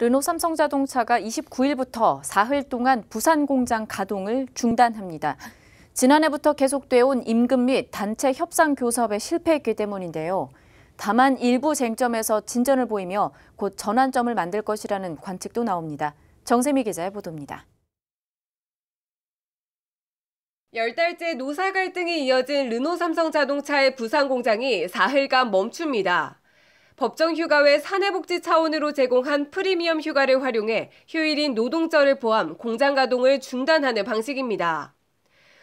르노 삼성자동차가 29일부터 사흘 동안 부산 공장 가동을 중단합니다. 지난해부터 계속돼 온 임금 및 단체 협상 교섭에 실패했기 때문인데요. 다만 일부 쟁점에서 진전을 보이며 곧 전환점을 만들 것이라는 관측도 나옵니다. 정세미 기자의 보도입니다. 열 달째 노사 갈등이 이어진 르노 삼성자동차의 부산 공장이 사흘간 멈춥니다. 법정 휴가 외 사내복지 차원으로 제공한 프리미엄 휴가를 활용해 휴일인 노동절을 포함 공장 가동을 중단하는 방식입니다.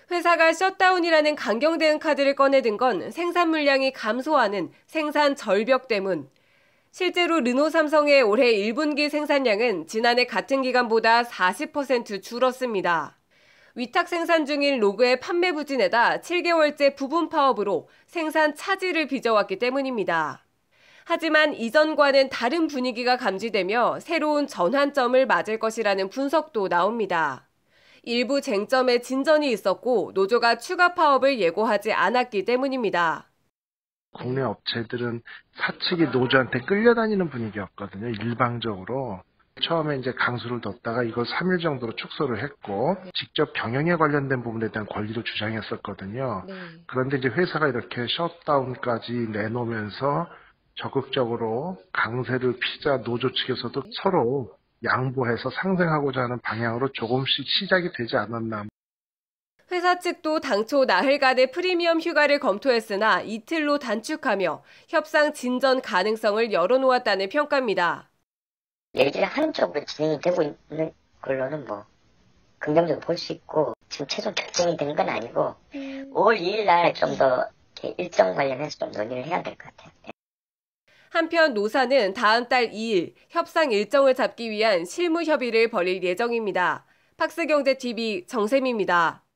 회사가 셧다운이라는 강경 대응 카드를 꺼내든 건 생산 물량이 감소하는 생산 절벽 때문. 실제로 르노 삼성의 올해 1분기 생산량은 지난해 같은 기간보다 40% 줄었습니다. 위탁 생산 중인 로그의 판매 부진에다 7개월째 부분 파업으로 생산 차질을 빚어왔기 때문입니다. 하지만 이전과는 다른 분위기가 감지되며 새로운 전환점을 맞을 것이라는 분석도 나옵니다. 일부 쟁점에 진전이 있었고 노조가 추가 파업을 예고하지 않았기 때문입니다. 국내 업체들은 사측이 노조한테 끌려다니는 분위기였거든요. 일방적으로. 처음에 이제 강수를 뒀다가 이걸 3일 정도로 축소를 했고 직접 경영에 관련된 부분에 대한 권리도 주장했었거든요. 네. 그런데 이제 회사가 이렇게 셧다운까지 내놓으면서 적극적으로 강세를 피자 노조 측에서도 서로 양보해서 상생하고자 하는 방향으로 조금씩 시작이 되지 않았나. 회사 측도 당초 나흘간의 프리미엄 휴가를 검토했으나 이틀로 단축하며 협상 진전 가능성을 열어놓았다는 평가입니다. 얘기를 하는 쪽으로 진행이 되고 있는 걸로는 뭐 긍정적으로 볼 수 있고 지금 최종 결정이 된 건 아니고 5월 음. 2일 날 좀 더 일정 관련해서 좀 논의를 해야 될 것 같아요. 한편 노사는 다음 달 2일 협상 일정을 잡기 위한 실무 협의를 벌일 예정입니다. 팍스경제TV 정샘입니다.